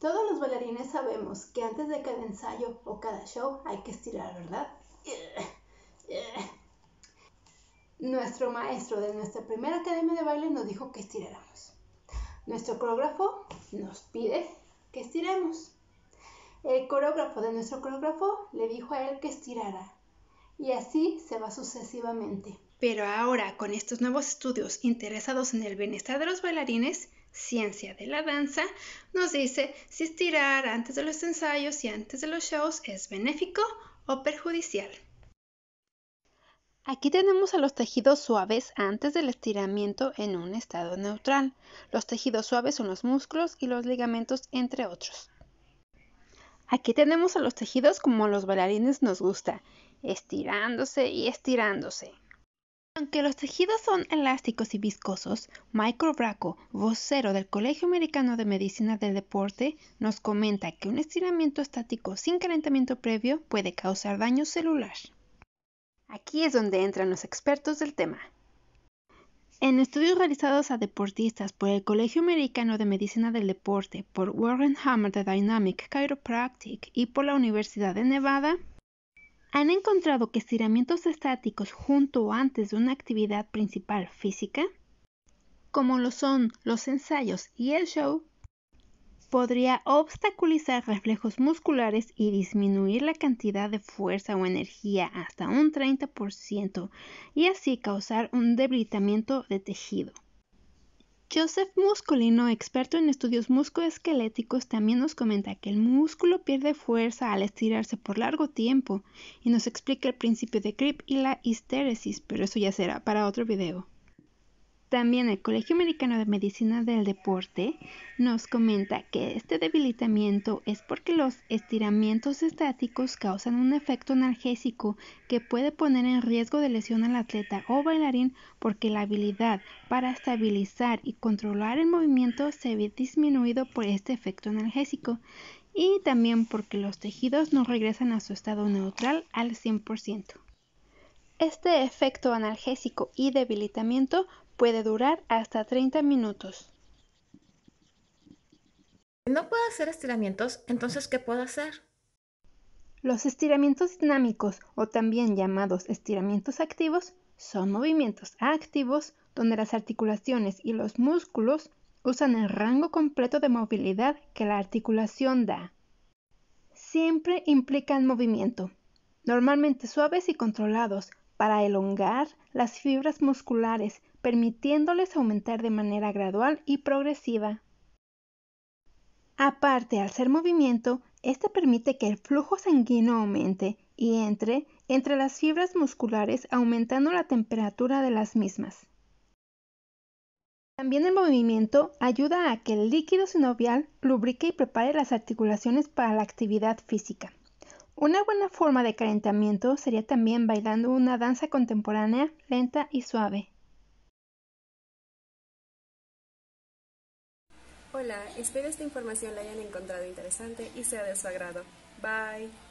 Todos los bailarines sabemos que antes de cada ensayo o cada show hay que estirar, ¿verdad? Nuestro maestro de nuestra primera academia de baile nos dijo que estiráramos. Nuestro coreógrafo nos pide que estiremos. El coreógrafo de nuestro coreógrafo le dijo a él que estirara. Y así se va sucesivamente. Pero ahora, con estos nuevos estudios interesados en el bienestar de los bailarines, Ciencia de la Danza, nos dice si estirar antes de los ensayos y antes de los shows es benéfico o perjudicial. Aquí tenemos a los tejidos suaves antes del estiramiento en un estado neutral. Los tejidos suaves son los músculos y los ligamentos, entre otros. Aquí tenemos a los tejidos como los bailarines nos gusta, estirándose y estirándose. Aunque los tejidos son elásticos y viscosos, Michael Bracco, vocero del Colegio Americano de Medicina del Deporte, nos comenta que un estiramiento estático sin calentamiento previo puede causar daño celular. Aquí es donde entran los expertos del tema. En estudios realizados a deportistas por el Colegio Americano de Medicina del Deporte, por Warren Hammer de Dynamic Chiropractic y por la Universidad de Nevada, han encontrado que estiramientos estáticos junto o antes de una actividad principal física, como lo son los ensayos y el show, podría obstaculizar reflejos musculares y disminuir la cantidad de fuerza o energía hasta un 30% y así causar un debilitamiento de tejido. Joseph Muscolino, experto en estudios muscoesqueléticos, también nos comenta que el músculo pierde fuerza al estirarse por largo tiempo y nos explica el principio de creep y la histéresis, pero eso ya será para otro video. También el Colegio Americano de Medicina del Deporte nos comenta que este debilitamiento es porque los estiramientos estáticos causan un efecto analgésico que puede poner en riesgo de lesión al atleta o bailarín porque la habilidad para estabilizar y controlar el movimiento se ve disminuido por este efecto analgésico y también porque los tejidos no regresan a su estado neutral al 100%. Este efecto analgésico y debilitamiento Puede durar hasta 30 minutos. No puedo hacer estiramientos, entonces ¿qué puedo hacer? Los estiramientos dinámicos o también llamados estiramientos activos son movimientos activos donde las articulaciones y los músculos usan el rango completo de movilidad que la articulación da. Siempre implican movimiento, normalmente suaves y controlados, para elongar las fibras musculares permitiéndoles aumentar de manera gradual y progresiva. Aparte, al ser movimiento, este permite que el flujo sanguíneo aumente y entre entre las fibras musculares aumentando la temperatura de las mismas. También el movimiento ayuda a que el líquido sinovial lubrique y prepare las articulaciones para la actividad física. Una buena forma de calentamiento sería también bailando una danza contemporánea lenta y suave. Hola, espero esta información la hayan encontrado interesante y sea de su agrado. Bye.